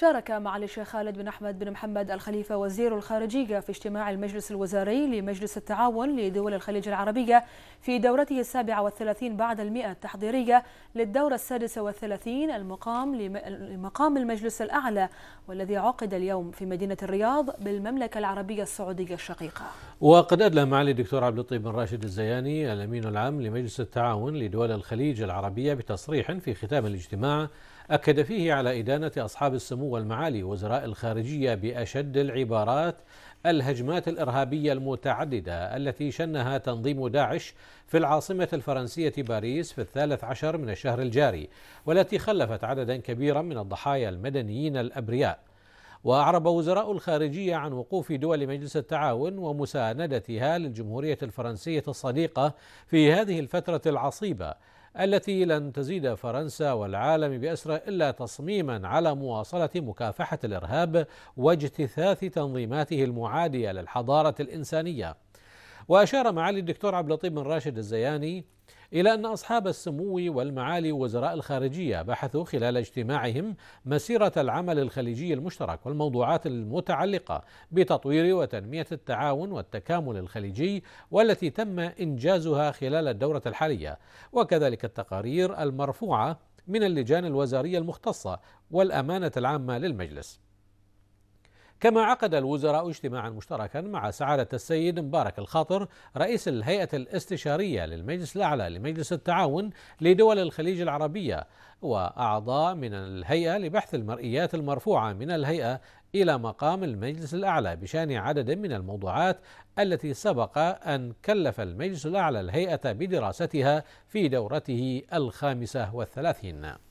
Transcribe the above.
شارك معالي الشيخ خالد بن أحمد بن محمد الخليفة وزير الخارجية في اجتماع المجلس الوزاري لمجلس التعاون لدول الخليج العربية في دورته السابعة والثلاثين بعد المئة التحضيرية للدورة السادسة والثلاثين المقام لمقام المجلس الأعلى والذي عقد اليوم في مدينة الرياض بالمملكة العربية السعودية الشقيقة وقد أدلى معالي الدكتور عبد اللطيف بن راشد الزياني الأمين العام لمجلس التعاون لدول الخليج العربية بتصريح في ختام الاجتماع أكد فيه على إدانة أصحاب السمو والمعالي وزراء الخارجية بأشد العبارات الهجمات الإرهابية المتعددة التي شنها تنظيم داعش في العاصمة الفرنسية باريس في الثالث عشر من الشهر الجاري والتي خلفت عددا كبيرا من الضحايا المدنيين الأبرياء وأعرب وزراء الخارجية عن وقوف دول مجلس التعاون ومساندتها للجمهورية الفرنسية الصديقة في هذه الفترة العصيبة التي لن تزيد فرنسا والعالم باسره إلا تصميما على مواصلة مكافحة الإرهاب واجتثاث تنظيماته المعادية للحضارة الإنسانية وأشار معالي الدكتور عبد اللطيف بن راشد الزياني إلى أن أصحاب السمو والمعالي وزراء الخارجية بحثوا خلال اجتماعهم مسيرة العمل الخليجي المشترك والموضوعات المتعلقة بتطوير وتنمية التعاون والتكامل الخليجي والتي تم إنجازها خلال الدورة الحالية وكذلك التقارير المرفوعة من اللجان الوزارية المختصة والأمانة العامة للمجلس كما عقد الوزراء اجتماعا مشتركا مع سعادة السيد مبارك الخاطر رئيس الهيئة الاستشارية للمجلس الأعلى لمجلس التعاون لدول الخليج العربية وأعضاء من الهيئة لبحث المرئيات المرفوعة من الهيئة إلى مقام المجلس الأعلى بشأن عدد من الموضوعات التي سبق أن كلف المجلس الأعلى الهيئة بدراستها في دورته الخامسة والثلاثين